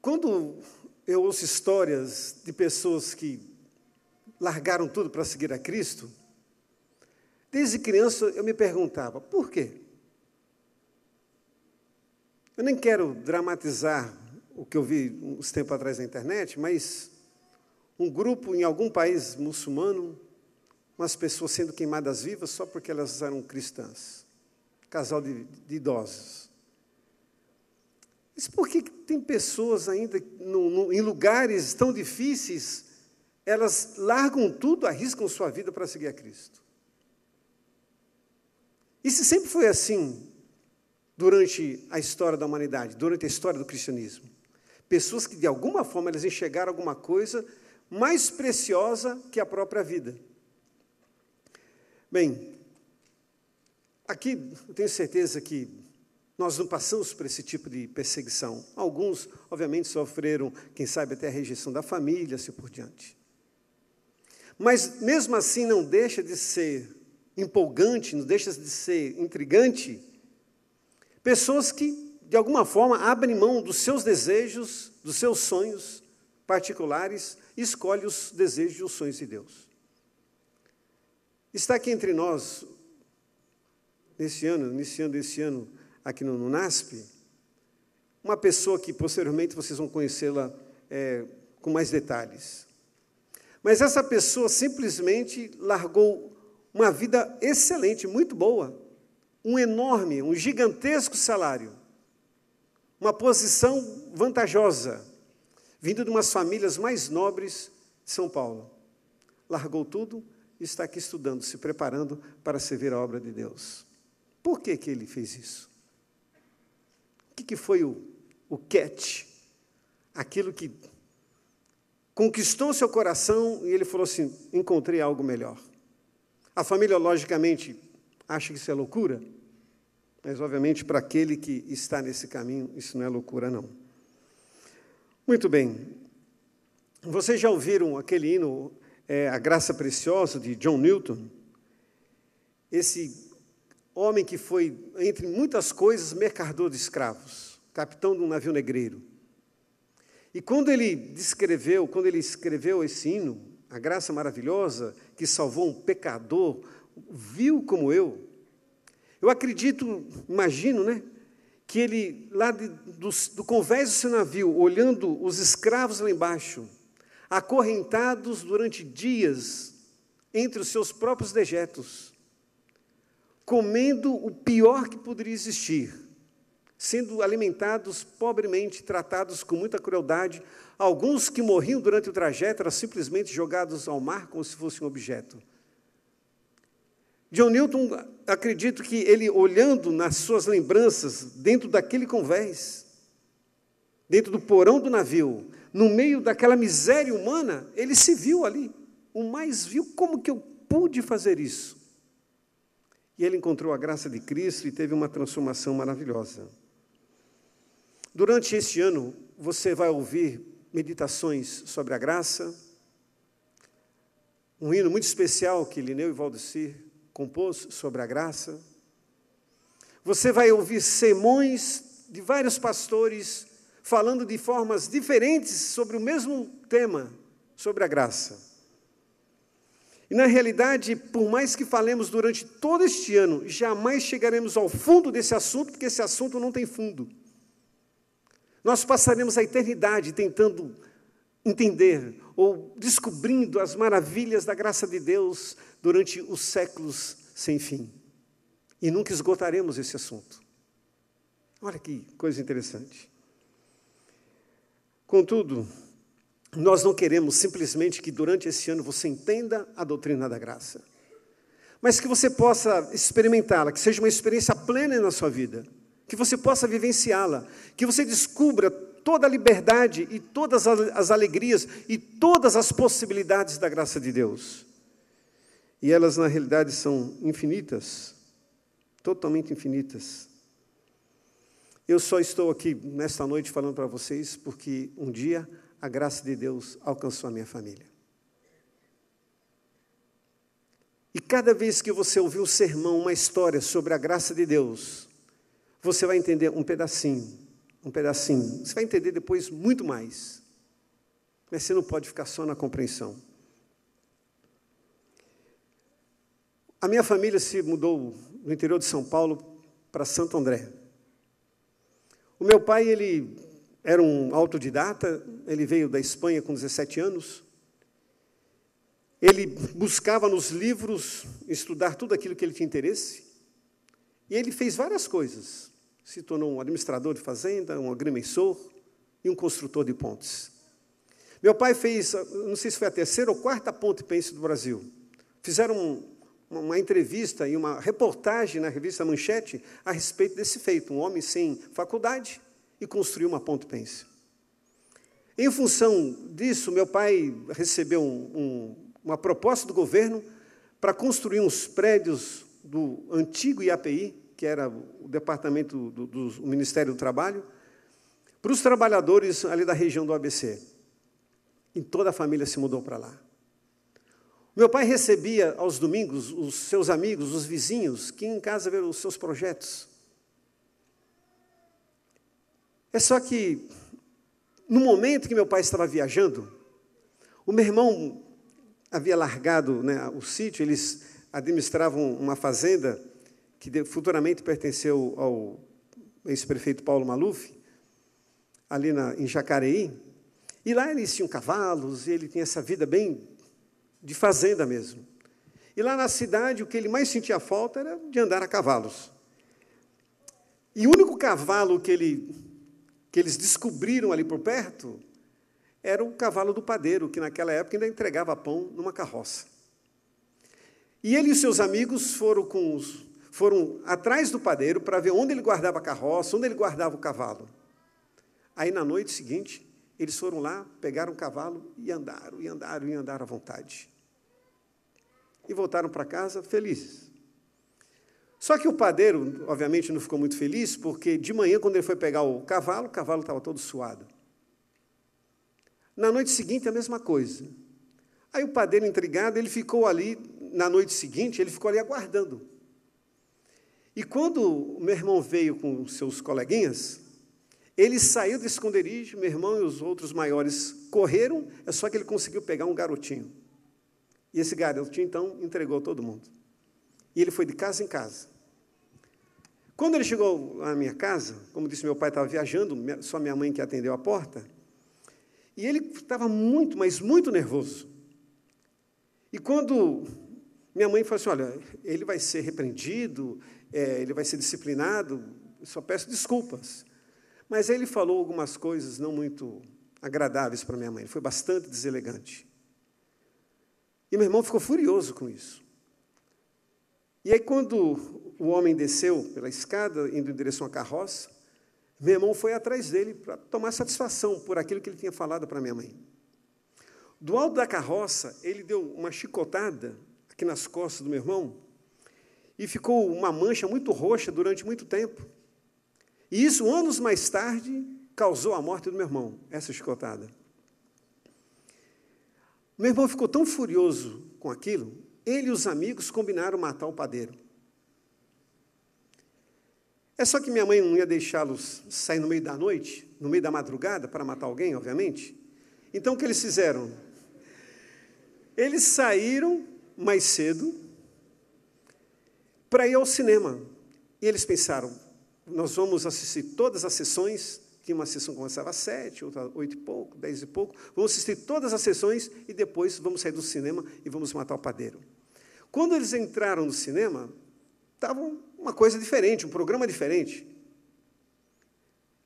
Quando eu ouço histórias de pessoas que largaram tudo para seguir a Cristo, desde criança eu me perguntava, por quê? Eu nem quero dramatizar o que eu vi uns tempos atrás na internet, mas um grupo em algum país muçulmano, umas pessoas sendo queimadas vivas só porque elas eram cristãs, casal de, de idosos. Mas por que tem pessoas ainda no, no, em lugares tão difíceis, elas largam tudo, arriscam sua vida para seguir a Cristo? E se sempre foi assim durante a história da humanidade, durante a história do cristianismo? Pessoas que, de alguma forma, elas enxergaram alguma coisa mais preciosa que a própria vida. Bem, aqui eu tenho certeza que nós não passamos por esse tipo de perseguição. Alguns, obviamente, sofreram, quem sabe, até a rejeição da família, assim por diante. Mas, mesmo assim, não deixa de ser empolgante, não deixa de ser intrigante. Pessoas que, de alguma forma, abrem mão dos seus desejos, dos seus sonhos particulares e escolhem os desejos e os sonhos de Deus. Está aqui entre nós, nesse ano, iniciando esse ano, aqui no NUNASP, uma pessoa que posteriormente vocês vão conhecê-la é, com mais detalhes. Mas essa pessoa simplesmente largou uma vida excelente, muito boa, um enorme, um gigantesco salário, uma posição vantajosa, vindo de umas famílias mais nobres de São Paulo. Largou tudo e está aqui estudando, se preparando para servir a obra de Deus. Por que, que ele fez isso? que, que foi o, o catch? Aquilo que conquistou seu coração e ele falou assim: encontrei algo melhor. A família, logicamente, acha que isso é loucura, mas, obviamente, para aquele que está nesse caminho, isso não é loucura, não. Muito bem. Vocês já ouviram aquele hino, é, A Graça Preciosa, de John Newton? Esse homem que foi, entre muitas coisas, mercador de escravos, capitão de um navio negreiro. E quando ele descreveu, quando ele escreveu esse hino, a graça maravilhosa que salvou um pecador, viu como eu. Eu acredito, imagino, né, que ele, lá de, do, do convés do seu navio, olhando os escravos lá embaixo, acorrentados durante dias entre os seus próprios dejetos, comendo o pior que poderia existir, sendo alimentados pobremente, tratados com muita crueldade. Alguns que morriam durante o trajeto eram simplesmente jogados ao mar como se fosse um objeto. John Newton, acredito que ele, olhando nas suas lembranças, dentro daquele convés, dentro do porão do navio, no meio daquela miséria humana, ele se viu ali. O mais viu como que eu pude fazer isso? E ele encontrou a graça de Cristo e teve uma transformação maravilhosa. Durante este ano, você vai ouvir meditações sobre a graça, um hino muito especial que Lineu e Valdecir compôs sobre a graça. Você vai ouvir sermões de vários pastores falando de formas diferentes sobre o mesmo tema, sobre a graça. E na realidade, por mais que falemos durante todo este ano, jamais chegaremos ao fundo desse assunto, porque esse assunto não tem fundo. Nós passaremos a eternidade tentando entender ou descobrindo as maravilhas da graça de Deus durante os séculos sem fim. E nunca esgotaremos esse assunto. Olha que coisa interessante. Contudo, nós não queremos simplesmente que durante esse ano você entenda a doutrina da graça, mas que você possa experimentá-la, que seja uma experiência plena na sua vida, que você possa vivenciá-la, que você descubra toda a liberdade e todas as alegrias e todas as possibilidades da graça de Deus. E elas, na realidade, são infinitas, totalmente infinitas. Eu só estou aqui nesta noite falando para vocês porque um dia a graça de Deus alcançou a minha família. E cada vez que você ouvir um sermão, uma história sobre a graça de Deus, você vai entender um pedacinho, um pedacinho. Você vai entender depois muito mais. Mas você não pode ficar só na compreensão. A minha família se mudou no interior de São Paulo para Santo André. O meu pai, ele era um autodidata, ele veio da Espanha com 17 anos. Ele buscava nos livros estudar tudo aquilo que ele tinha interesse. E ele fez várias coisas. Se tornou um administrador de fazenda, um agrimensor e um construtor de pontes. Meu pai fez, não sei se foi a terceira ou quarta ponte pense do Brasil. Fizeram uma entrevista e uma reportagem na revista Manchete a respeito desse feito. Um homem sem faculdade, e construiu uma ponte pence. Em função disso, meu pai recebeu um, um, uma proposta do governo para construir uns prédios do antigo IAPI, que era o departamento do, do, do Ministério do Trabalho, para os trabalhadores ali da região do ABC. E toda a família se mudou para lá. Meu pai recebia aos domingos os seus amigos, os vizinhos, que em casa ver os seus projetos. É só que, no momento que meu pai estava viajando, o meu irmão havia largado né, o sítio, eles administravam uma fazenda que futuramente pertenceu ao ex-prefeito Paulo Maluf, ali na, em Jacareí. E lá eles tinham cavalos, e ele tinha essa vida bem de fazenda mesmo. E lá na cidade, o que ele mais sentia falta era de andar a cavalos. E o único cavalo que ele que eles descobriram ali por perto era o cavalo do padeiro, que naquela época ainda entregava pão numa carroça. E ele e seus amigos foram, com os, foram atrás do padeiro para ver onde ele guardava a carroça, onde ele guardava o cavalo. Aí na noite seguinte, eles foram lá, pegaram o cavalo e andaram, e andaram, e andaram à vontade. E voltaram para casa felizes. Só que o padeiro, obviamente, não ficou muito feliz, porque de manhã, quando ele foi pegar o cavalo, o cavalo estava todo suado. Na noite seguinte, a mesma coisa. Aí o padeiro, intrigado, ele ficou ali, na noite seguinte, ele ficou ali aguardando. E quando o meu irmão veio com seus coleguinhas, ele saiu do esconderijo, meu irmão e os outros maiores correram, é só que ele conseguiu pegar um garotinho. E esse garotinho, então, entregou todo mundo. E ele foi de casa em casa. Quando ele chegou à minha casa, como disse, meu pai estava viajando, só minha mãe que atendeu a porta, e ele estava muito, mas muito nervoso. E quando minha mãe falou assim: olha, ele vai ser repreendido, é, ele vai ser disciplinado, só peço desculpas. Mas aí ele falou algumas coisas não muito agradáveis para minha mãe, ele foi bastante deselegante. E meu irmão ficou furioso com isso. E aí, quando o homem desceu pela escada, indo em direção à carroça, meu irmão foi atrás dele para tomar satisfação por aquilo que ele tinha falado para minha mãe. Do alto da carroça, ele deu uma chicotada aqui nas costas do meu irmão e ficou uma mancha muito roxa durante muito tempo. E isso, anos mais tarde, causou a morte do meu irmão, essa chicotada. Meu irmão ficou tão furioso com aquilo ele e os amigos combinaram matar o padeiro. É só que minha mãe não ia deixá-los sair no meio da noite, no meio da madrugada, para matar alguém, obviamente. Então o que eles fizeram? Eles saíram mais cedo para ir ao cinema. E eles pensaram: nós vamos assistir todas as sessões. que uma sessão que começava às sete, outra oito e pouco, dez e pouco. Vamos assistir todas as sessões e depois vamos sair do cinema e vamos matar o padeiro. Quando eles entraram no cinema, estava uma coisa diferente, um programa diferente.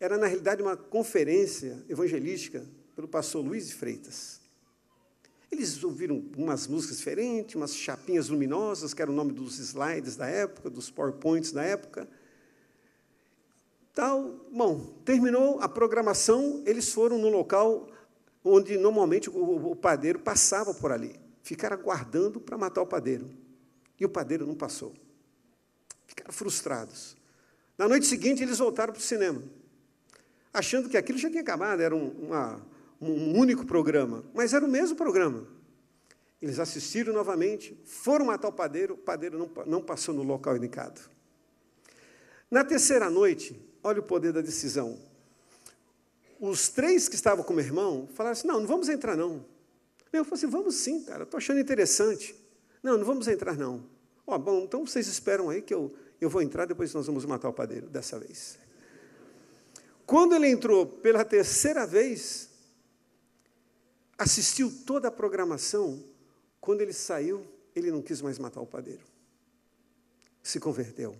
Era, na realidade, uma conferência evangelística pelo pastor Luiz de Freitas. Eles ouviram umas músicas diferentes, umas chapinhas luminosas, que era o nome dos slides da época, dos PowerPoints da época. Tal, bom, terminou a programação, eles foram no local onde normalmente o, o padeiro passava por ali. Ficaram aguardando para matar o padeiro. E o padeiro não passou. Ficaram frustrados. Na noite seguinte, eles voltaram para o cinema, achando que aquilo já tinha acabado, era um, uma, um único programa, mas era o mesmo programa. Eles assistiram novamente, foram matar o padeiro, o padeiro não, não passou no local indicado. Na terceira noite, olha o poder da decisão. Os três que estavam com o meu irmão falaram assim: não, não vamos entrar, não. Eu falei assim, vamos sim, cara, estou achando interessante. Não, não vamos entrar, não. Ó, oh, bom, então vocês esperam aí que eu, eu vou entrar, depois nós vamos matar o padeiro, dessa vez. Quando ele entrou pela terceira vez, assistiu toda a programação. Quando ele saiu, ele não quis mais matar o padeiro. Se converteu.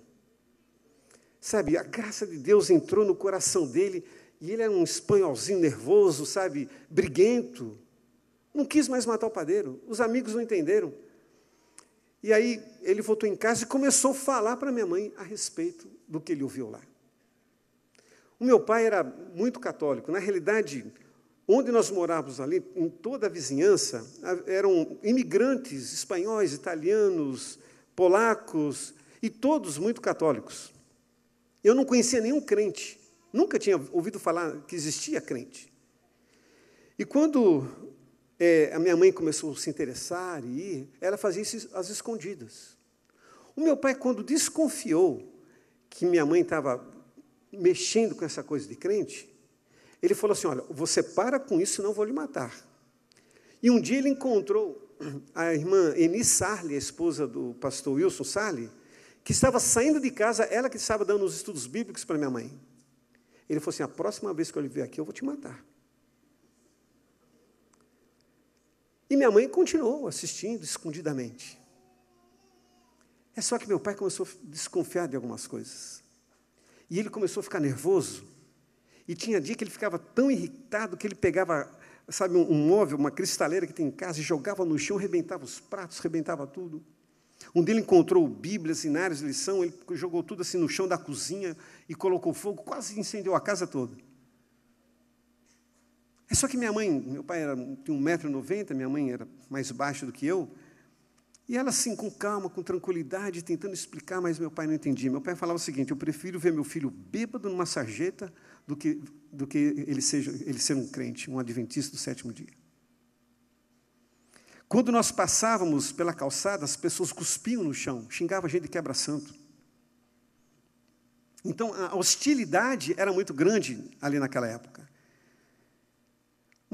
Sabe, a graça de Deus entrou no coração dele e ele era é um espanholzinho nervoso, sabe, briguento. Não quis mais matar o padeiro, os amigos não entenderam. E aí ele voltou em casa e começou a falar para minha mãe a respeito do que ele ouviu lá. O meu pai era muito católico. Na realidade, onde nós morávamos ali, em toda a vizinhança, eram imigrantes espanhóis, italianos, polacos, e todos muito católicos. Eu não conhecia nenhum crente, nunca tinha ouvido falar que existia crente. E quando é, a minha mãe começou a se interessar e ir, ela fazia isso às escondidas. O meu pai, quando desconfiou que minha mãe estava mexendo com essa coisa de crente, ele falou assim: Olha, você para com isso, não vou lhe matar. E um dia ele encontrou a irmã Eni Sarli, a esposa do pastor Wilson Sarli, que estava saindo de casa, ela que estava dando os estudos bíblicos para minha mãe. Ele falou assim: A próxima vez que eu lhe ver aqui, eu vou te matar. E minha mãe continuou assistindo escondidamente. É só que meu pai começou a desconfiar de algumas coisas. E ele começou a ficar nervoso. E tinha dia que ele ficava tão irritado que ele pegava, sabe, um, móvel, uma cristaleira que tem em casa, e jogava no chão, rebentava os pratos, rebentava tudo. Um dia ele encontrou Bíblias, de lição, ele jogou tudo assim no chão da cozinha e colocou fogo, quase incendiou a casa toda. É só que minha mãe, meu pai era, tinha 1,90m, minha mãe era mais baixa do que eu, e ela assim, com calma, com tranquilidade, tentando explicar, mas meu pai não entendia. Meu pai falava o seguinte: eu prefiro ver meu filho bêbado numa sarjeta do que, do que ele, seja, ele ser um crente, um adventista do sétimo dia. Quando nós passávamos pela calçada, as pessoas cuspiam no chão, xingavam a gente de quebra-santo. Então a hostilidade era muito grande ali naquela época.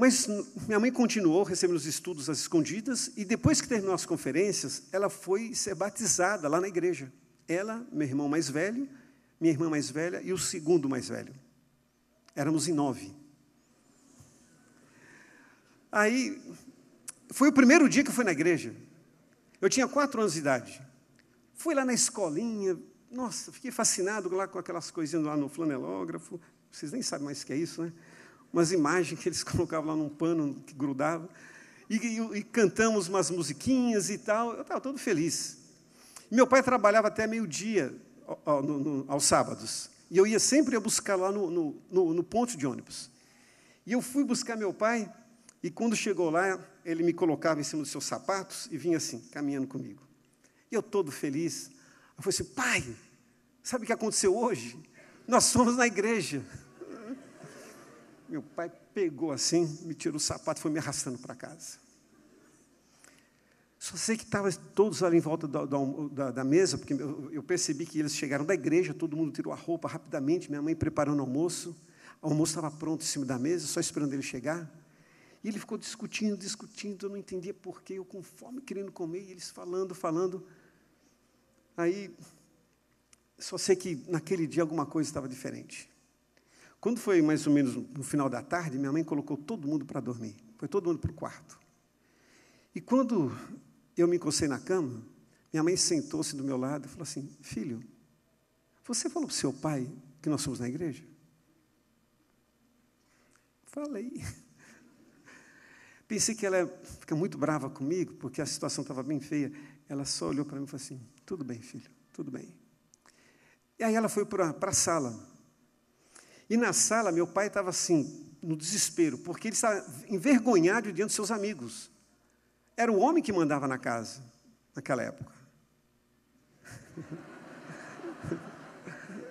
Mas minha mãe continuou recebendo os estudos às escondidas, e depois que terminou as conferências, ela foi ser batizada lá na igreja. Ela, meu irmão mais velho, minha irmã mais velha e o segundo mais velho. Éramos em nove. Aí, foi o primeiro dia que eu fui na igreja. Eu tinha quatro anos de idade. Fui lá na escolinha, nossa, fiquei fascinado lá com aquelas coisinhas lá no flanelógrafo. Vocês nem sabem mais o que é isso, né? umas imagens que eles colocavam lá num pano que grudava. E, e, e cantamos umas musiquinhas e tal. Eu estava todo feliz. Meu pai trabalhava até meio-dia ao, ao, aos sábados. E eu ia sempre buscar lá no, no, no, no ponto de ônibus. E eu fui buscar meu pai, e quando chegou lá, ele me colocava em cima dos seus sapatos e vinha assim, caminhando comigo. E eu todo feliz. Eu falei assim, pai, sabe o que aconteceu hoje? Nós fomos na igreja. Meu pai pegou assim, me tirou o sapato e foi me arrastando para casa. Só sei que estavam todos ali em volta da, da, da mesa, porque eu, percebi que eles chegaram da igreja, todo mundo tirou a roupa rapidamente, minha mãe preparando o almoço. O almoço estava pronto em cima da mesa, só esperando ele chegar. E ele ficou discutindo, discutindo, eu não entendia porquê, eu com fome querendo comer, e eles falando, falando. Aí, só sei que naquele dia alguma coisa estava diferente. Quando foi mais ou menos no final da tarde, minha mãe colocou todo mundo para dormir. Foi todo mundo para o quarto. E quando eu me encostei na cama, minha mãe sentou-se do meu lado e falou assim: Filho, você falou para o seu pai que nós somos na igreja? Falei. Pensei que ela fica muito brava comigo, porque a situação estava bem feia. Ela só olhou para mim e falou assim: Tudo bem, filho, tudo bem. E aí ela foi para a sala. E na sala, meu pai estava assim, no desespero, porque ele estava envergonhado diante dos seus amigos. Era o homem que mandava na casa, naquela época.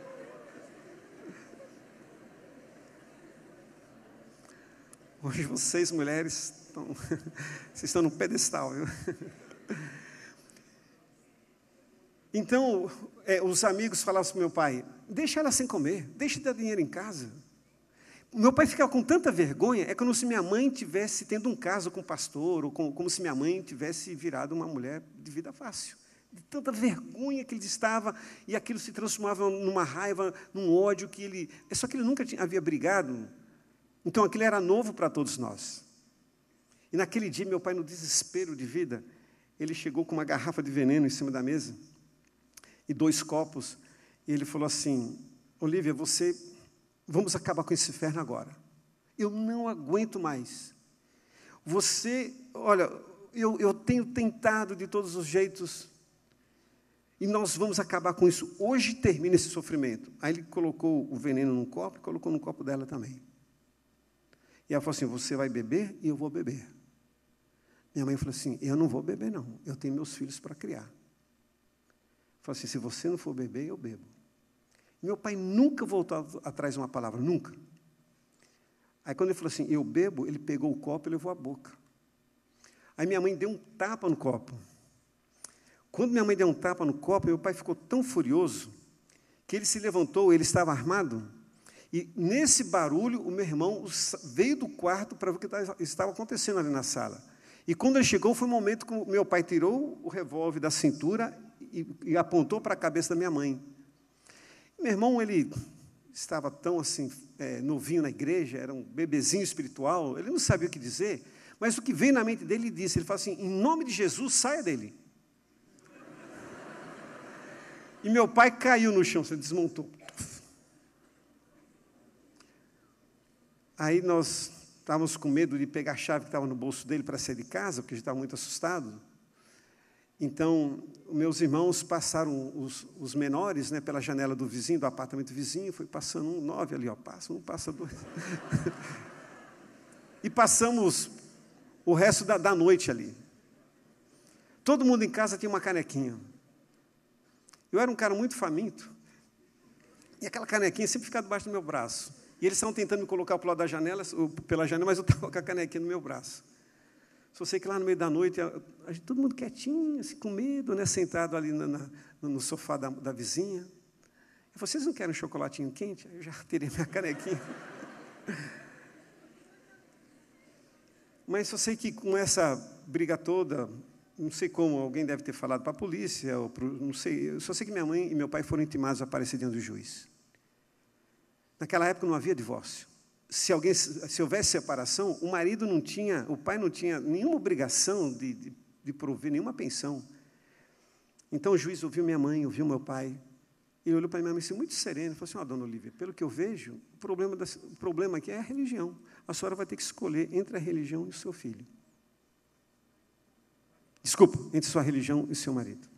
Hoje vocês, mulheres, estão, vocês estão num pedestal. Viu? Então, é, os amigos falavam para assim, meu pai: Deixa ela sem comer, deixa dar dinheiro em casa. Meu pai ficava com tanta vergonha, é como se minha mãe tivesse tendo um caso com o pastor, ou como se minha mãe tivesse virado uma mulher de vida fácil. De tanta vergonha que ele estava, e aquilo se transformava numa raiva, num ódio que ele. É só que ele nunca tinha, havia brigado. Então aquilo era novo para todos nós. E naquele dia, meu pai, no desespero de vida, ele chegou com uma garrafa de veneno em cima da mesa e dois copos e ele falou assim: Olivia, você, vamos acabar com esse inferno agora. Eu não aguento mais. Você, olha, eu, eu tenho tentado de todos os jeitos, e nós vamos acabar com isso. Hoje termina esse sofrimento. Aí ele colocou o veneno num copo e colocou no copo dela também. E ela falou assim: Você vai beber e eu vou beber. Minha mãe falou assim: Eu não vou beber, não. Eu tenho meus filhos para criar. Falou assim: Se você não for beber, eu bebo. Meu pai nunca voltou atrás de uma palavra, nunca. Aí quando ele falou assim, eu bebo, ele pegou o copo e levou a boca. Aí minha mãe deu um tapa no copo. Quando minha mãe deu um tapa no copo, meu pai ficou tão furioso que ele se levantou, ele estava armado, e nesse barulho o meu irmão veio do quarto para ver o que estava acontecendo ali na sala. E quando ele chegou, foi o um momento que meu pai tirou o revólver da cintura e, e apontou para a cabeça da minha mãe. Meu irmão, ele estava tão assim, é, novinho na igreja, era um bebezinho espiritual, ele não sabia o que dizer, mas o que veio na mente dele, ele disse: ele fala assim, em nome de Jesus, saia dele. E meu pai caiu no chão, se desmontou. Aí nós estávamos com medo de pegar a chave que estava no bolso dele para sair de casa, porque a gente estava muito assustado. Então, meus irmãos passaram, os, os menores, né, pela janela do vizinho, do apartamento vizinho, foi passando um, nove ali, ó, passa um, passa dois. e passamos o resto da, da noite ali. Todo mundo em casa tinha uma canequinha. Eu era um cara muito faminto. E aquela canequinha sempre ficava debaixo do meu braço. E eles estavam tentando me colocar pelo lado da janela, pela janela, mas eu estava com a canequinha no meu braço. Só sei que lá no meio da noite, a, a, todo mundo quietinho, assim, com medo, né, sentado ali na, na, no sofá da, da vizinha. vocês não querem um chocolatinho quente? Eu já teria minha canequinha. Mas só sei que com essa briga toda, não sei como, alguém deve ter falado para a polícia, ou pro, não sei, eu só sei que minha mãe e meu pai foram intimados a aparecer dentro do juiz. Naquela época não havia divórcio se, alguém, se houvesse separação, o marido não tinha, o pai não tinha nenhuma obrigação de, de, de prover nenhuma pensão. Então o juiz ouviu minha mãe, ouviu meu pai, e olhou para minha mãe assim, muito sereno, e falou assim, oh, dona Olivia, pelo que eu vejo, o problema, da, o problema aqui é a religião. A senhora vai ter que escolher entre a religião e o seu filho. Desculpa, entre sua religião e seu marido.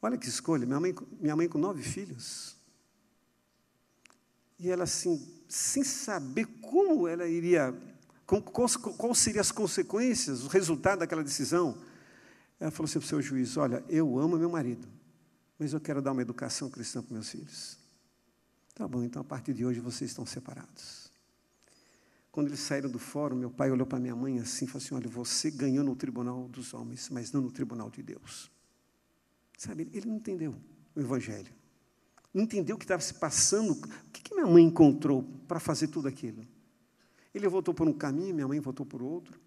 Olha que escolha, minha mãe, minha mãe com nove filhos, e ela, assim, sem saber como ela iria, quais qual seriam as consequências, o resultado daquela decisão, ela falou assim para o seu juiz: Olha, eu amo meu marido, mas eu quero dar uma educação cristã para meus filhos. Tá bom, então a partir de hoje vocês estão separados. Quando eles saíram do fórum, meu pai olhou para minha mãe assim e falou assim: Olha, você ganhou no tribunal dos homens, mas não no tribunal de Deus. Sabe, ele não entendeu o evangelho não entendeu o que estava se passando, o que, que minha mãe encontrou para fazer tudo aquilo. Ele voltou por um caminho, minha mãe voltou por outro.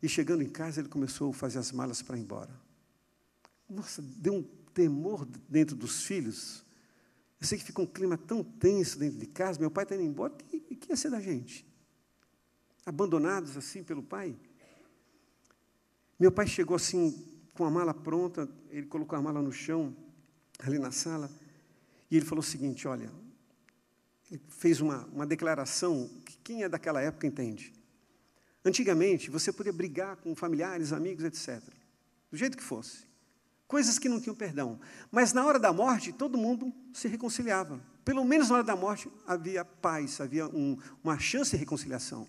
E chegando em casa, ele começou a fazer as malas para ir embora. Nossa, deu um temor dentro dos filhos. Eu sei que fica um clima tão tenso dentro de casa. Meu pai está indo embora, e o que ia ser da gente? Abandonados assim pelo pai? Meu pai chegou assim, com a mala pronta, ele colocou a mala no chão, ali na sala. E ele falou o seguinte: olha, ele fez uma, uma declaração que quem é daquela época entende. Antigamente, você podia brigar com familiares, amigos, etc. Do jeito que fosse. Coisas que não tinham perdão. Mas na hora da morte, todo mundo se reconciliava. Pelo menos na hora da morte, havia paz, havia um, uma chance de reconciliação.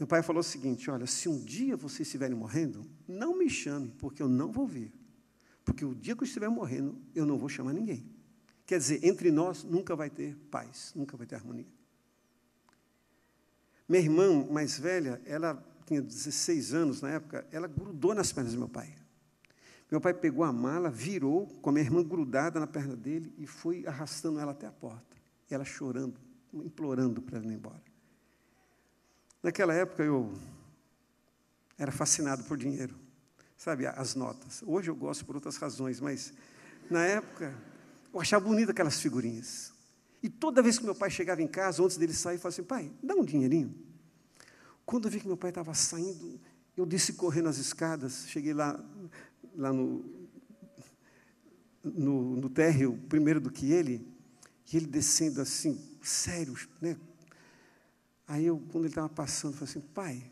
Meu pai falou o seguinte: olha, se um dia vocês estiverem morrendo, não me chame, porque eu não vou vir. Porque o dia que eu estiver morrendo, eu não vou chamar ninguém. Quer dizer, entre nós nunca vai ter paz, nunca vai ter harmonia. Minha irmã mais velha, ela tinha 16 anos na época, ela grudou nas pernas do meu pai. Meu pai pegou a mala, virou com a minha irmã grudada na perna dele e foi arrastando ela até a porta. ela chorando, implorando para ela ir embora. Naquela época eu era fascinado por dinheiro, sabe, as notas. Hoje eu gosto por outras razões, mas na época eu achava bonita aquelas figurinhas. E toda vez que meu pai chegava em casa, antes dele sair, eu falava assim: pai, dá um dinheirinho. Quando eu vi que meu pai estava saindo, eu disse correndo as escadas, cheguei lá, lá no, no, no térreo, primeiro do que ele, e ele descendo assim, sério, né? Aí eu, quando ele estava passando, falei assim: pai,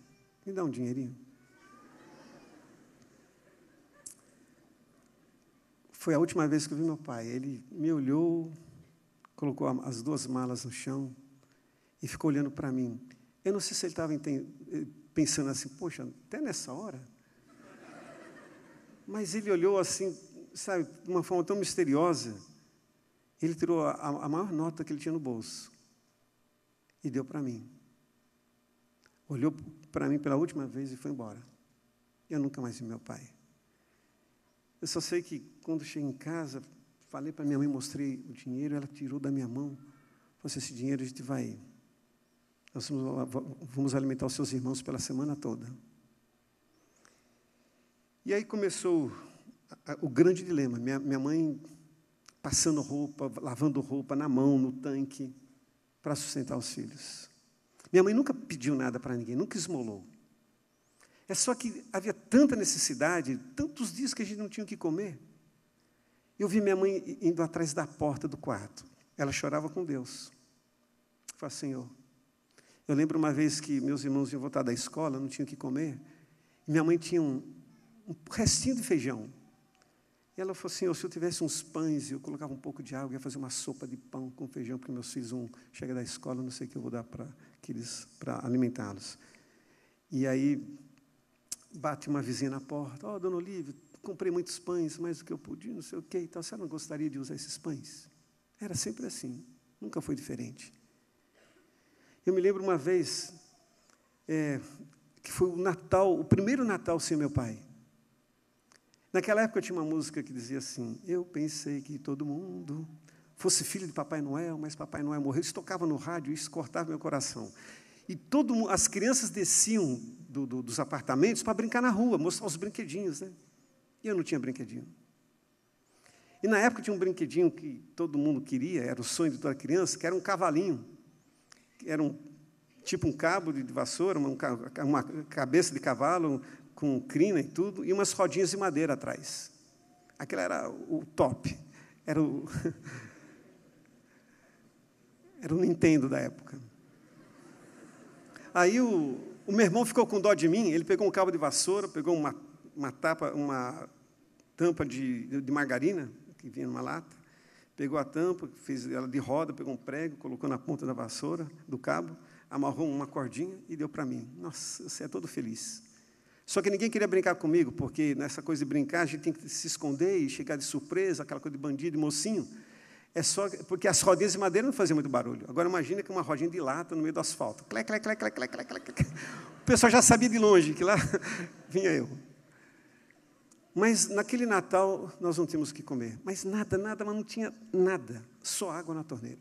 me dá um dinheirinho. Foi a última vez que eu vi meu pai. Ele me olhou, colocou as duas malas no chão e ficou olhando para mim. Eu não sei se ele estava eh, pensando assim, poxa, até nessa hora? Mas ele olhou assim, sabe, de uma forma tão misteriosa. Ele tirou a, a maior nota que ele tinha no bolso e deu para mim. Olhou para mim pela última vez e foi embora. Eu nunca mais vi meu pai. Eu só sei que quando cheguei em casa, falei para minha mãe, mostrei o dinheiro, ela tirou da minha mão. Falou assim, esse dinheiro a gente vai. Nós vamos alimentar os seus irmãos pela semana toda. E aí começou o grande dilema. Minha, minha mãe passando roupa, lavando roupa na mão, no tanque, para sustentar os filhos. Minha mãe nunca pediu nada para ninguém, nunca esmolou. É só que havia tanta necessidade, tantos dias que a gente não tinha o que comer. Eu vi minha mãe indo atrás da porta do quarto. Ela chorava com Deus. Falei, Senhor. Eu lembro uma vez que meus irmãos iam voltar da escola, não tinham o que comer. E minha mãe tinha um, um restinho de feijão. E ela falou, Senhor, se eu tivesse uns pães, eu colocava um pouco de água, ia fazer uma sopa de pão com feijão, porque meus filhos, um chega da escola, não sei o que eu vou dar para eles, para alimentá-los. E aí bate uma vizinha na porta, ó, oh, dona Olívia, comprei muitos pães, mais do que eu podia, não sei o quê e tal. Você não gostaria de usar esses pães? Era sempre assim, nunca foi diferente. Eu me lembro uma vez é, que foi o Natal, o primeiro Natal sem meu pai. Naquela época eu tinha uma música que dizia assim: Eu pensei que todo mundo fosse filho de Papai Noel, mas Papai Noel morreu. Isso tocava no rádio, isso cortava meu coração. E todo, as crianças desciam do, do, dos apartamentos para brincar na rua, mostrar os brinquedinhos, né? E eu não tinha brinquedinho. E na época tinha um brinquedinho que todo mundo queria, era o sonho de toda criança, que era um cavalinho. Era um, tipo um cabo de vassoura, uma, uma cabeça de cavalo com crina e tudo, e umas rodinhas de madeira atrás. Aquilo era o top. Era o. Era o Nintendo da época. Aí o, o meu irmão ficou com dó de mim, ele pegou um cabo de vassoura, pegou uma uma, tapa, uma tampa de, de margarina, que vinha numa lata, pegou a tampa, fez ela de roda, pegou um prego, colocou na ponta da vassoura, do cabo, amarrou uma cordinha e deu para mim. Nossa, você é todo feliz. Só que ninguém queria brincar comigo, porque nessa coisa de brincar, a gente tem que se esconder e chegar de surpresa, aquela coisa de bandido, de mocinho. É só porque as rodinhas de madeira não faziam muito barulho. Agora imagina que uma rodinha de lata no meio do asfalto. Clec, clec, clec, clec, clec, clec, clec. O pessoal já sabia de longe que lá vinha eu. Mas naquele Natal nós não tínhamos o que comer. Mas nada, nada, mas não tinha nada. Só água na torneira.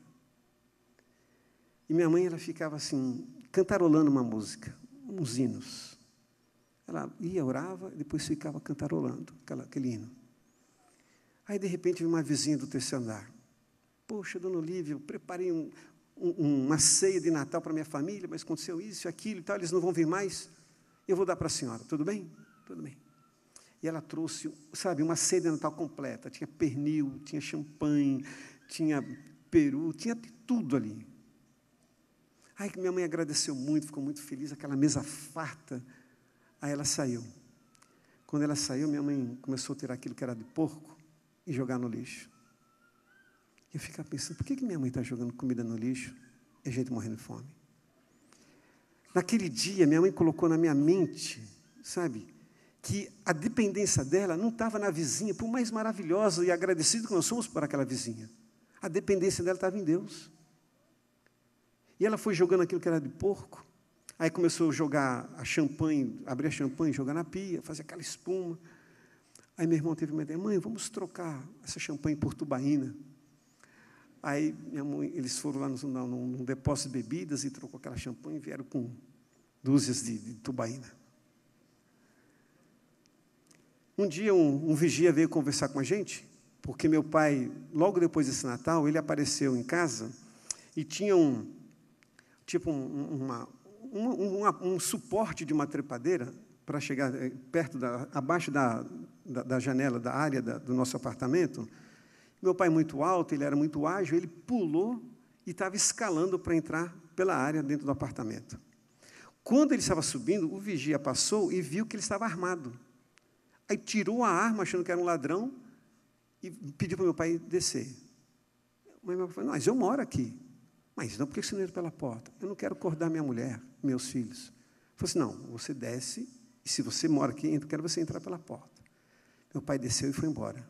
E minha mãe, ela ficava assim, cantarolando uma música, uns hinos. Ela ia, orava, e depois ficava cantarolando aquela, aquele hino. Aí, de repente, uma vizinha do terceiro andar. Poxa, dona Olívia, eu preparei um, um, uma ceia de Natal para minha família, mas aconteceu isso, aquilo e tal, eles não vão vir mais. Eu vou dar para a senhora, tudo bem? Tudo bem. E ela trouxe, sabe, uma sede de Natal completa. Tinha pernil, tinha champanhe, tinha peru, tinha tudo ali. Ai, que minha mãe agradeceu muito, ficou muito feliz, aquela mesa farta. Aí ela saiu. Quando ela saiu, minha mãe começou a tirar aquilo que era de porco e jogar no lixo. E eu ficava pensando, por que, que minha mãe está jogando comida no lixo? É gente morrendo de fome. Naquele dia, minha mãe colocou na minha mente, sabe, que a dependência dela não estava na vizinha, por mais maravilhosa e agradecida que nós somos por aquela vizinha. A dependência dela estava em Deus. E ela foi jogando aquilo que era de porco. Aí começou a jogar a champanhe, abrir a champanhe, jogar na pia, fazer aquela espuma. Aí meu irmão teve uma ideia, mãe, vamos trocar essa champanhe por tubaína. Aí minha mãe, eles foram lá num, depósito de bebidas e trocou aquela champanhe e vieram com dúzias de, de tubaína. Um dia um, um vigia veio conversar com a gente, porque meu pai, logo depois desse Natal, ele apareceu em casa e tinha um tipo um, uma, um, um suporte de uma trepadeira para chegar eh, perto da, abaixo da, da, da janela da área da, do nosso apartamento. Meu pai muito alto, ele era muito ágil, ele pulou e estava escalando para entrar pela área dentro do apartamento. Quando ele estava subindo, o vigia passou e viu que ele estava armado. Aí tirou a arma, achando que era um ladrão, e pediu para meu pai descer. Mas meu pai falou, mas eu moro aqui. Mas não, por que você não entra pela porta? Eu não quero acordar minha mulher, meus filhos. falei assim, não, você desce, e se você mora aqui, eu quero você entrar pela porta. Meu pai desceu e foi embora.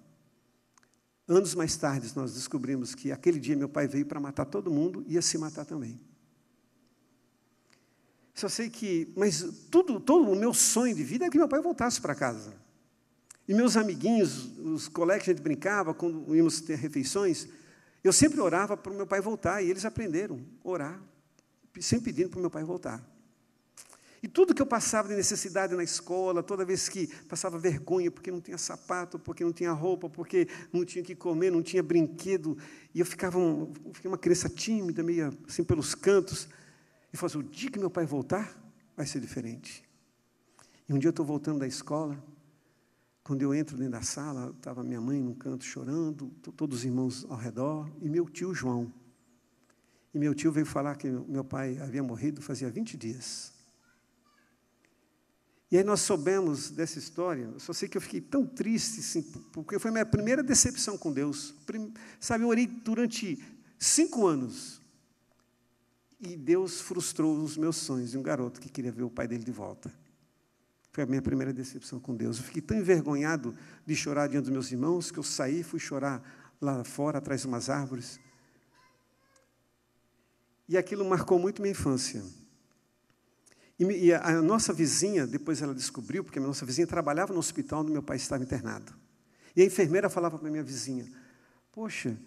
Anos mais tarde, nós descobrimos que aquele dia meu pai veio para matar todo mundo, ia se matar também. Só sei que, mas tudo, todo o meu sonho de vida é que meu pai voltasse para casa. E meus amiguinhos, os colegas que a gente brincava quando íamos ter refeições, eu sempre orava para o meu pai voltar, e eles aprenderam a orar, sempre pedindo para o meu pai voltar. E tudo que eu passava de necessidade na escola, toda vez que passava vergonha porque não tinha sapato, porque não tinha roupa, porque não tinha que comer, não tinha brinquedo, e eu ficava um, eu fiquei uma criança tímida, meio assim pelos cantos, e falava assim, o dia que meu pai voltar, vai ser diferente. E um dia eu estou voltando da escola, quando eu entro dentro da sala, estava minha mãe num canto chorando, todos os irmãos ao redor, e meu tio João. E meu tio veio falar que meu pai havia morrido fazia 20 dias. E aí nós soubemos dessa história, eu só sei que eu fiquei tão triste, assim, porque foi a minha primeira decepção com Deus. Sabe, eu orei durante cinco anos. E Deus frustrou os meus sonhos de um garoto que queria ver o pai dele de volta. Foi a minha primeira decepção com Deus. Eu fiquei tão envergonhado de chorar diante dos meus irmãos que eu saí e fui chorar lá fora, atrás de umas árvores. E aquilo marcou muito minha infância. E, a, nossa vizinha, depois ela descobriu, porque a nossa vizinha trabalhava no hospital onde meu pai estava internado. E a enfermeira falava para minha vizinha: Poxa,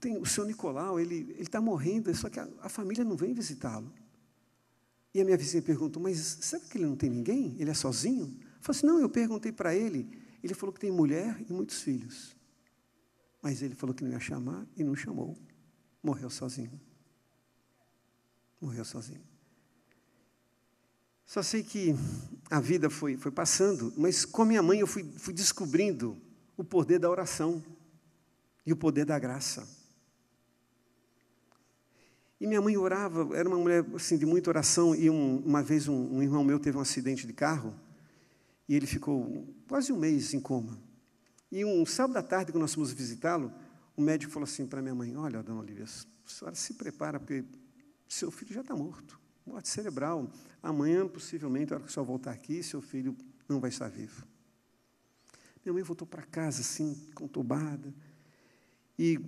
tem, o seu Nicolau, ele está morrendo, só que a, a família não vem visitá-lo. E a minha vizinha perguntou: Mas será que ele não tem ninguém? Ele é sozinho? Eu falei assim: Não, eu perguntei para ele. Ele falou que tem mulher e muitos filhos. Mas ele falou que não ia chamar e não chamou. Morreu sozinho. Morreu sozinho. Só sei que a vida foi, foi passando, mas com minha mãe eu fui, fui descobrindo o poder da oração e o poder da graça. E minha mãe orava, era uma mulher assim, de muita oração, e um, uma vez um, um irmão meu teve um acidente de carro, e ele ficou quase um mês em coma. E um sábado à tarde, quando nós fomos visitá-lo, o médico falou assim para minha mãe: Olha, dona Olivia, a senhora se prepara, porque seu filho já está morto, morte cerebral. Amanhã, possivelmente, a hora que o senhor voltar aqui, seu filho não vai estar vivo. Minha mãe voltou para casa, assim, conturbada. E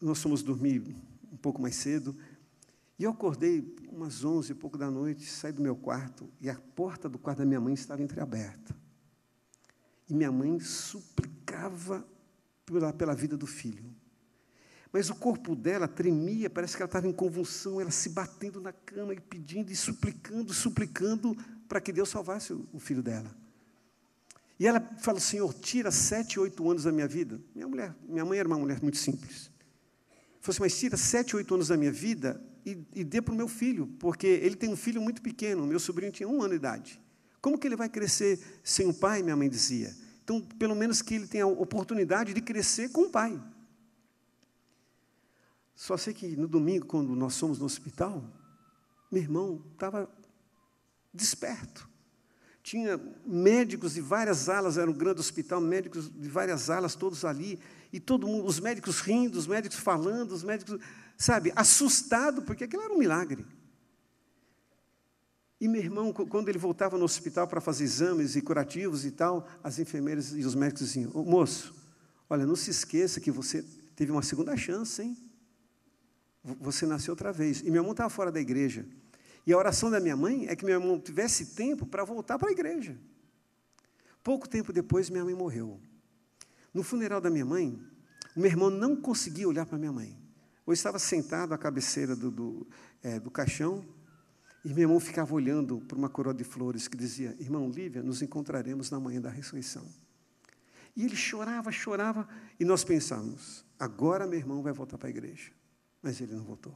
nós fomos dormir um pouco mais cedo. E eu acordei umas onze e pouco da noite, saí do meu quarto e a porta do quarto da minha mãe estava entreaberta. E minha mãe suplicava pela, pela vida do filho. Mas o corpo dela tremia, parece que ela estava em convulsão, ela se batendo na cama e pedindo e suplicando, suplicando para que Deus salvasse o, o filho dela. E ela falou: Senhor, tira sete, oito anos da minha vida. Minha mulher, minha mãe era uma mulher muito simples. Falei assim, mas tira sete, oito anos da minha vida e, e dê para o meu filho, porque ele tem um filho muito pequeno, meu sobrinho tinha um ano de idade. Como que ele vai crescer sem o pai, minha mãe dizia? Então, pelo menos que ele tenha a oportunidade de crescer com o pai. Só sei que no domingo, quando nós fomos no hospital, meu irmão estava desperto. Tinha médicos de várias alas, era um grande hospital, médicos de várias alas, todos ali e todo mundo, os médicos rindo, os médicos falando, os médicos, sabe, assustado, porque aquilo era um milagre. E meu irmão, quando ele voltava no hospital para fazer exames e curativos e tal, as enfermeiras e os médicos diziam: oh, moço, olha, não se esqueça que você teve uma segunda chance, hein? Você nasceu outra vez. E meu irmão estava fora da igreja. E a oração da minha mãe é que meu irmão tivesse tempo para voltar para a igreja. Pouco tempo depois, minha mãe morreu. No funeral da minha mãe, o meu irmão não conseguia olhar para minha mãe. Eu estava sentado à cabeceira do, do, é, do caixão e meu irmão ficava olhando para uma coroa de flores que dizia: Irmão Lívia, nos encontraremos na manhã da ressurreição. E ele chorava, chorava, e nós pensávamos: agora meu irmão vai voltar para a igreja. Mas ele não voltou.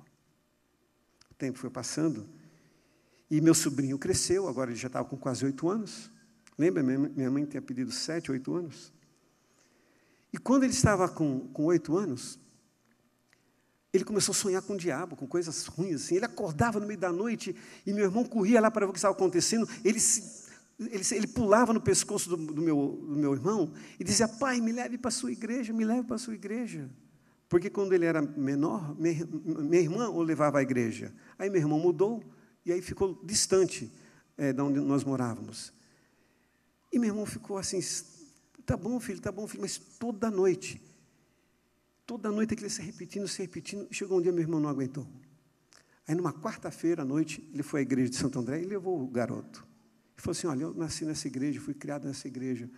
O tempo foi passando e meu sobrinho cresceu, agora ele já estava com quase oito anos. Lembra, minha mãe tinha pedido sete, oito anos? E quando ele estava com oito anos, ele começou a sonhar com o diabo, com coisas ruins assim. Ele acordava no meio da noite e meu irmão corria lá para ver o que estava acontecendo. Ele, se, ele, ele pulava no pescoço do, do, meu, do meu irmão e dizia: Pai, me leve para a sua igreja, me leve para a sua igreja. Porque quando ele era menor, minha, minha irmã o levava à igreja. Aí meu irmão mudou e aí ficou distante é, de onde nós morávamos. E meu irmão ficou assim, Tá bom, filho, tá bom, filho, mas toda noite. Toda noite aquilo se repetindo, se repetindo. Chegou um dia, meu irmão não aguentou. Aí, numa quarta-feira à noite, ele foi à igreja de Santo André e levou o garoto. Ele falou assim: Olha, eu nasci nessa igreja, fui criado nessa igreja,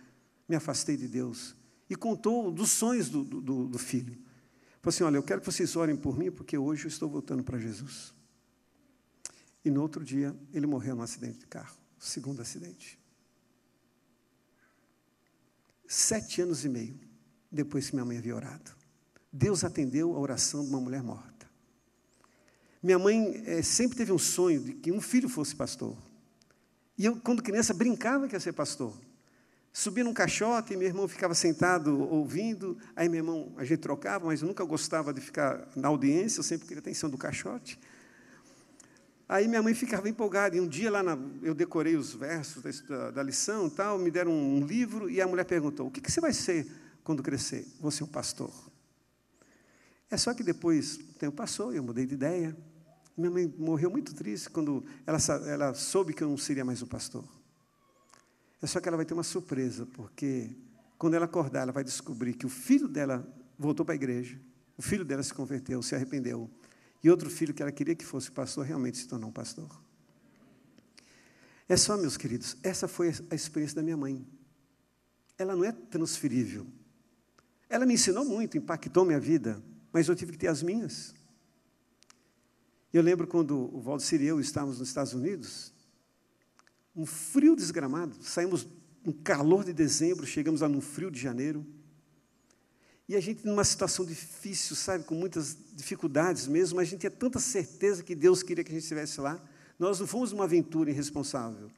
me afastei de Deus. E contou dos sonhos do, do, do filho. Falou assim: Olha, eu quero que vocês orem por mim, porque hoje eu estou voltando para Jesus. E no outro dia, ele morreu num acidente de carro segundo acidente sete anos e meio depois que minha mãe havia orado. Deus atendeu a oração de uma mulher morta. Minha mãe é, sempre teve um sonho de que um filho fosse pastor. E eu, quando criança, brincava que ia ser pastor. Subia num caixote e meu irmão ficava sentado ouvindo. Aí meu irmão, a gente trocava, mas eu nunca gostava de ficar na audiência, eu sempre queria atenção do caixote. Aí minha mãe ficava empolgada. E um dia lá na, eu decorei os versos da, da lição, tal, me deram um livro e a mulher perguntou: "O que, que você vai ser quando crescer?" Vou ser um pastor." É só que depois o tempo passou e eu mudei de ideia. Minha mãe morreu muito triste quando ela, ela soube que eu não seria mais um pastor. É só que ela vai ter uma surpresa, porque quando ela acordar, ela vai descobrir que o filho dela voltou para a igreja, o filho dela se converteu, se arrependeu, e outro filho que ela queria que fosse pastor realmente se tornou um pastor. É só, meus queridos, essa foi a experiência da minha mãe. Ela não é transferível. Ela me ensinou muito, impactou minha vida, mas eu tive que ter as minhas. Eu lembro quando o Valdecir e eu estávamos nos Estados Unidos, um frio desgramado, saímos um calor de dezembro, chegamos lá num frio de janeiro, e a gente, numa situação difícil, sabe, com muitas dificuldades mesmo, a gente tinha tanta certeza que Deus queria que a gente estivesse lá. Nós não fomos uma aventura irresponsável.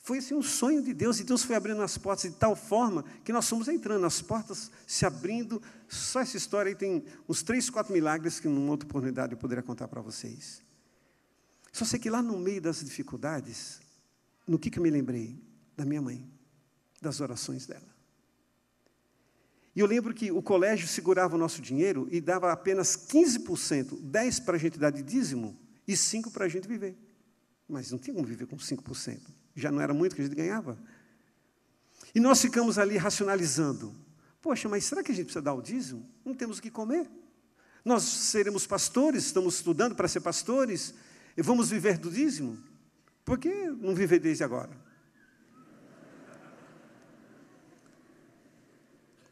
Foi assim um sonho de Deus, e Deus foi abrindo as portas de tal forma que nós fomos entrando, as portas se abrindo. Só essa história aí tem uns três, quatro milagres que numa outra oportunidade eu poderia contar para vocês. Só sei que lá no meio das dificuldades, no que, que eu me lembrei? Da minha mãe, das orações dela. E eu lembro que o colégio segurava o nosso dinheiro e dava apenas 15%, 10% para a gente dar de dízimo e 5% para a gente viver. Mas não tinha como viver com 5%. Já não era muito que a gente ganhava. E nós ficamos ali racionalizando. Poxa, mas será que a gente precisa dar o dízimo? Não temos o que comer. Nós seremos pastores, estamos estudando para ser pastores, e vamos viver do dízimo? Por que não viver desde agora?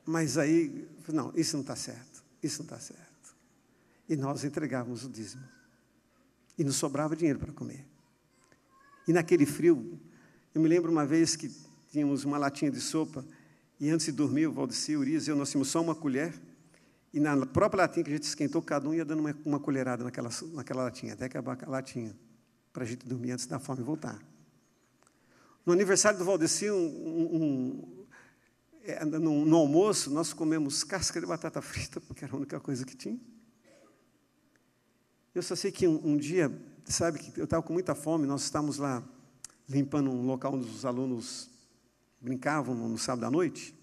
Mas aí, não, isso não está certo, isso não está certo. E nós entregávamos o dízimo. E não sobrava dinheiro para comer. E naquele frio, eu me lembro uma vez que tínhamos uma latinha de sopa, e antes de dormir, o Valdeci, o Urias e eu, nós tínhamos só uma colher, e na própria latinha que a gente esquentou, cada um ia dando uma, uma colherada naquela, naquela latinha, até acabar a latinha, para a gente dormir antes da fome voltar. No aniversário do Valdeci, um, um, é, no, no almoço, nós comemos casca de batata frita, porque era a única coisa que tinha. Eu só sei que um, um dia, sabe, que eu estava com muita fome, nós estávamos lá limpando um local onde os alunos brincavam no sábado à noite.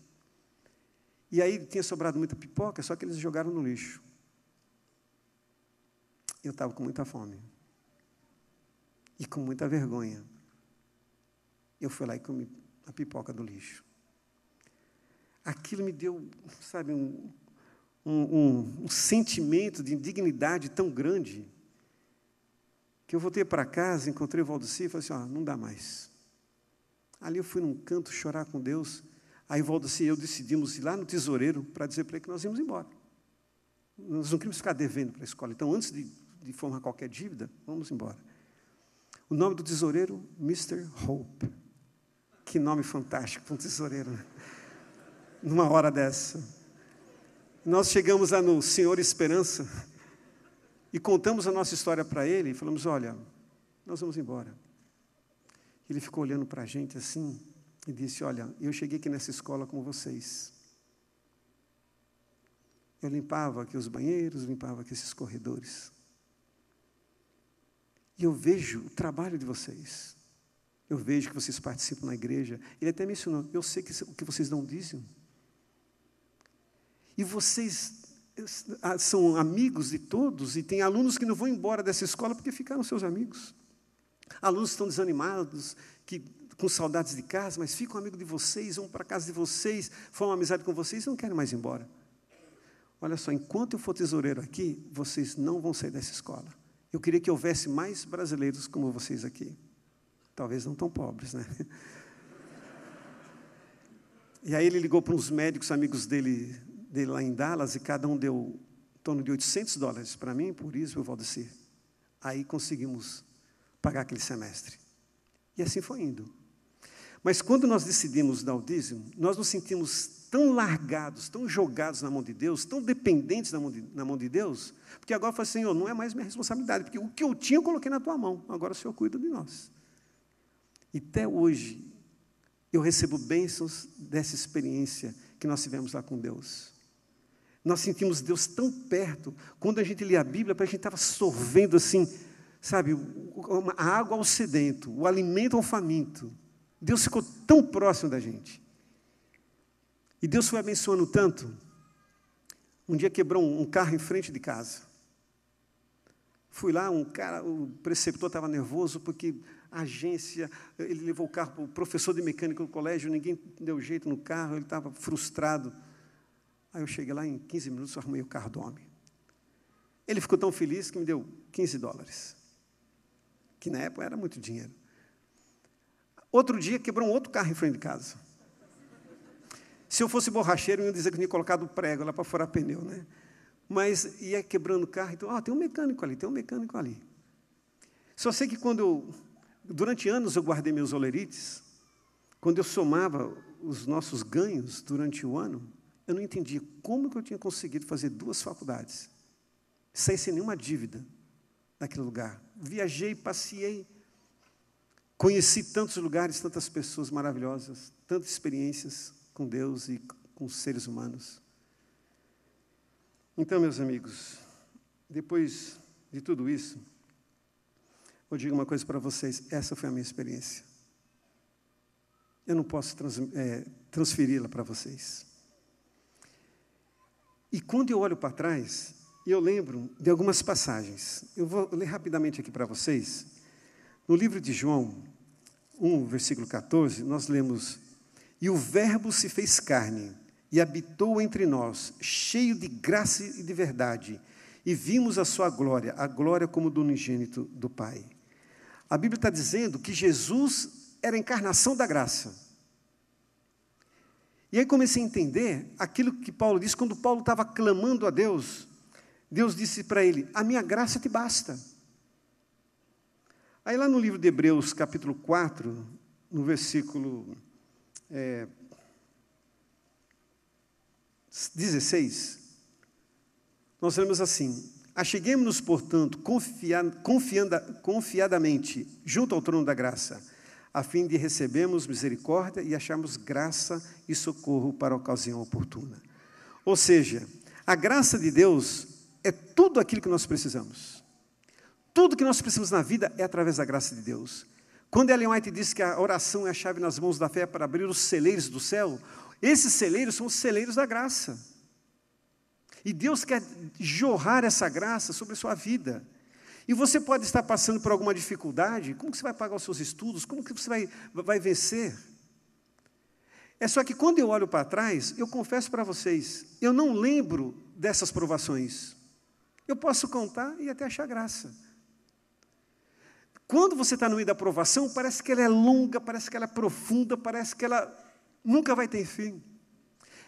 E aí tinha sobrado muita pipoca, só que eles jogaram no lixo. Eu estava com muita fome. E com muita vergonha. Eu fui lá e comi a pipoca do lixo. Aquilo me deu, sabe, um, um, um sentimento de indignidade tão grande que eu voltei para casa, encontrei o Valdeci e falei assim: ó, não dá mais. Ali eu fui num canto chorar com Deus. Aí Valdeci e eu decidimos ir lá no tesoureiro para dizer para ele que nós íamos embora. Nós não queríamos ficar devendo para a escola. Então, antes de, de formar qualquer dívida, vamos embora. O nome do tesoureiro, Mr. Hope. Que nome fantástico para um tesoureiro, né? numa hora dessa. Nós chegamos lá no Senhor Esperança e contamos a nossa história para ele e falamos: Olha, nós vamos embora. Ele ficou olhando para a gente assim e disse: Olha, eu cheguei aqui nessa escola como vocês. Eu limpava aqui os banheiros, limpava aqui esses corredores. E eu vejo o trabalho de vocês. Eu vejo que vocês participam na igreja. Ele até mencionou: eu sei que o que vocês não dizem e vocês ah, são amigos de todos, e tem alunos que não vão embora dessa escola porque ficaram seus amigos. Alunos estão desanimados, que com saudades de casa, mas ficam amigos de vocês, vão para a casa de vocês, formam amizade com vocês e não querem mais ir embora. Olha só, enquanto eu for tesoureiro aqui, vocês não vão sair dessa escola. Eu queria que houvesse mais brasileiros como vocês aqui. Talvez não tão pobres, né? E aí ele ligou para uns médicos amigos dele dele lá em Dallas e cada um deu em torno de 800 dólares para mim, por isso, para o Valdecir. Aí conseguimos pagar aquele semestre. E assim foi indo. Mas quando nós decidimos dar o dízimo, nós nos sentimos tão largados, tão jogados na mão de Deus, tão dependentes na mão de, na mão de Deus, porque agora fala, Senhor, não é mais minha responsabilidade, porque o que eu tinha eu coloquei na tua mão, agora o Senhor cuida de nós. E até hoje, eu recebo bênçãos dessa experiência que nós tivemos lá com Deus. Nós sentimos Deus tão perto. Quando a gente lia a Bíblia, a gente estava sorvendo assim, sabe, a água ao sedento, o alimento ao faminto. Deus ficou tão próximo da gente. E Deus foi abençoando tanto. Um dia quebrou um carro em frente de casa. Fui lá, um cara, o preceptor estava nervoso porque a agência, ele levou o carro para o professor de mecânica do colégio, ninguém deu jeito no carro, ele estava frustrado. Aí eu cheguei lá, em 15 minutos eu arrumei o carro do homem. Ele ficou tão feliz que me deu 15 dólares, que na época era muito dinheiro. Outro dia quebrou um outro carro em frente de casa. Se eu fosse borracheiro, eu ia dizer que eu tinha colocado prego lá para furar pneu, né? Mas ia quebrando o carro, então, ah, tem um mecânico ali, tem um mecânico ali. Só sei que quando eu, durante anos eu guardei meus olerites, quando eu somava os nossos ganhos durante o ano, eu não entendia como que eu tinha conseguido fazer duas faculdades, sem sem nenhuma dívida naquele lugar. Viajei, passei, conheci tantos lugares, tantas pessoas maravilhosas, tantas experiências com Deus e com os seres humanos. Então, meus amigos, depois de tudo isso, eu digo uma coisa para vocês: essa foi a minha experiência. Eu não posso trans, é, transferi-la para vocês. E quando eu olho para trás, eu lembro de algumas passagens. Eu vou ler rapidamente aqui para vocês. No livro de João 1, versículo 14, nós lemos: E o Verbo se fez carne e habitou entre nós, cheio de graça e de verdade, e vimos a sua glória, a glória como do unigênito do Pai. A Bíblia está dizendo que Jesus era a encarnação da graça. E aí comecei a entender aquilo que Paulo disse, quando Paulo estava clamando a Deus, Deus disse para ele: A minha graça te basta. Aí, lá no livro de Hebreus, capítulo 4, no versículo é, 16, nós lemos assim: Acheguemos-nos, portanto, confiadamente junto ao trono da graça a fim de recebermos misericórdia e acharmos graça e socorro para a ocasião oportuna. Ou seja, a graça de Deus é tudo aquilo que nós precisamos. Tudo que nós precisamos na vida é através da graça de Deus. Quando Ellen White diz que a oração é a chave nas mãos da fé para abrir os celeiros do céu, esses celeiros são os celeiros da graça. E Deus quer jorrar essa graça sobre a sua vida. E você pode estar passando por alguma dificuldade, como que você vai pagar os seus estudos? Como que você vai, vai vencer? É só que quando eu olho para trás, eu confesso para vocês, eu não lembro dessas provações. Eu posso contar e até achar graça. Quando você está no meio da provação, parece que ela é longa, parece que ela é profunda, parece que ela nunca vai ter fim.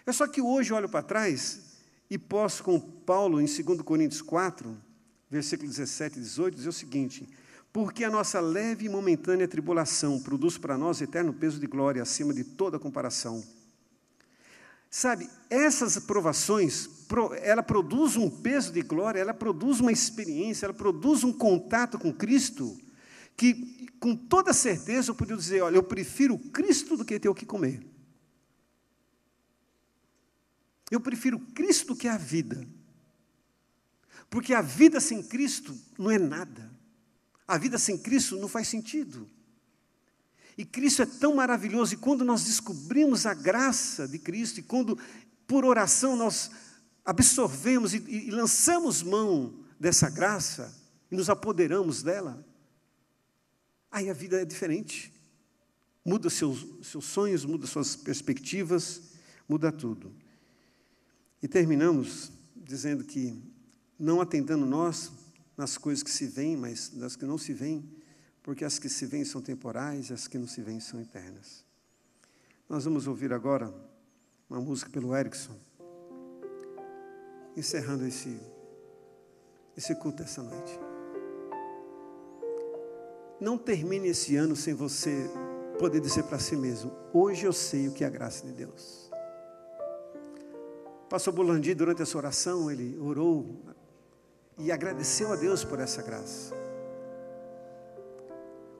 É só que hoje eu olho para trás e posso, com Paulo em 2 Coríntios 4, versículo 17 e 18, diz o seguinte: Porque a nossa leve e momentânea tribulação produz para nós eterno peso de glória acima de toda comparação. Sabe, essas provações, ela produz um peso de glória, ela produz uma experiência, ela produz um contato com Cristo, que com toda certeza eu podia dizer: olha, eu prefiro Cristo do que ter o que comer. Eu prefiro Cristo do que a vida. Porque a vida sem Cristo não é nada. A vida sem Cristo não faz sentido. E Cristo é tão maravilhoso, e quando nós descobrimos a graça de Cristo, e quando por oração nós absorvemos e, e lançamos mão dessa graça, e nos apoderamos dela, aí a vida é diferente. Muda seus, seus sonhos, muda suas perspectivas, muda tudo. E terminamos dizendo que não atendendo nós nas coisas que se vêm, mas nas que não se vêm, porque as que se vêm são temporais e as que não se vêm são eternas. Nós vamos ouvir agora uma música pelo Erickson, encerrando esse, esse culto dessa noite. Não termine esse ano sem você poder dizer para si mesmo: hoje eu sei o que é a graça de Deus. Pastor Bolandi, durante essa oração, ele orou e agradeceu a Deus por essa graça.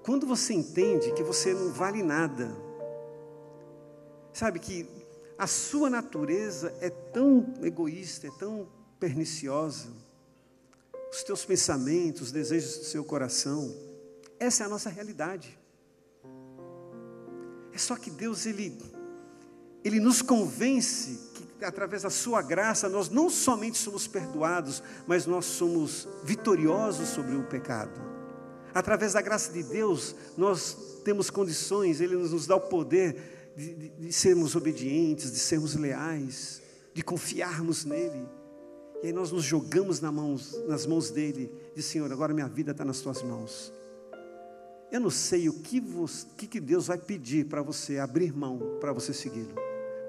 Quando você entende que você não vale nada, sabe que a sua natureza é tão egoísta, é tão perniciosa, os teus pensamentos, os desejos do seu coração, essa é a nossa realidade. É só que Deus, Ele ele nos convence que através da sua graça nós não somente somos perdoados, mas nós somos vitoriosos sobre o pecado. Através da graça de Deus, nós temos condições, ele nos dá o poder de, de, de sermos obedientes, de sermos leais, de confiarmos nele. E aí nós nos jogamos mãos, nas mãos dele, diz Senhor, agora minha vida está nas tuas mãos. Eu não sei o que, você, que Deus vai pedir para você abrir mão, para você segui-lo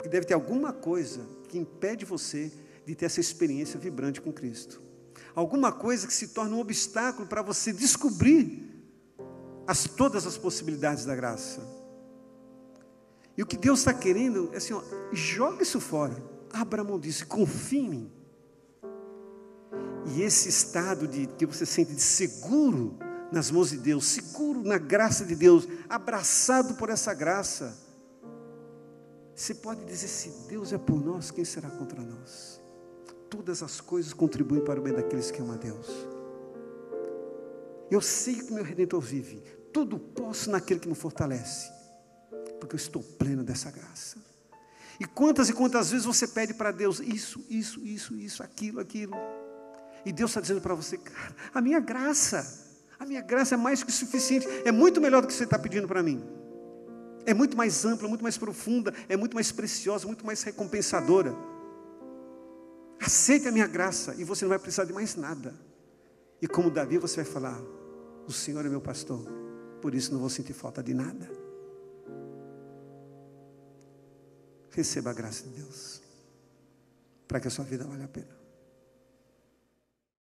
que deve ter alguma coisa que impede você de ter essa experiência vibrante com Cristo. Alguma coisa que se torna um obstáculo para você descobrir as, todas as possibilidades da graça. E o que Deus está querendo é assim: ó, joga isso fora, abra a mão disso, confie em mim. E esse estado de que você sente de seguro nas mãos de Deus, seguro na graça de Deus, abraçado por essa graça, se pode dizer: se Deus é por nós, quem será contra nós? Todas as coisas contribuem para o bem daqueles que amam a Deus. Eu sei que meu redentor vive, tudo posso naquele que me fortalece, porque eu estou pleno dessa graça. E quantas e quantas vezes você pede para Deus isso, isso, isso, isso, aquilo, aquilo. E Deus está dizendo para você, cara, a minha graça, a minha graça é mais que suficiente, é muito melhor do que você está pedindo para mim. É muito mais ampla, muito mais profunda, é muito mais preciosa, muito mais recompensadora. Aceite a minha graça e você não vai precisar de mais nada. E como Davi, você vai falar: O Senhor é meu pastor, por isso não vou sentir falta de nada. Receba a graça de Deus, para que a sua vida valha a pena.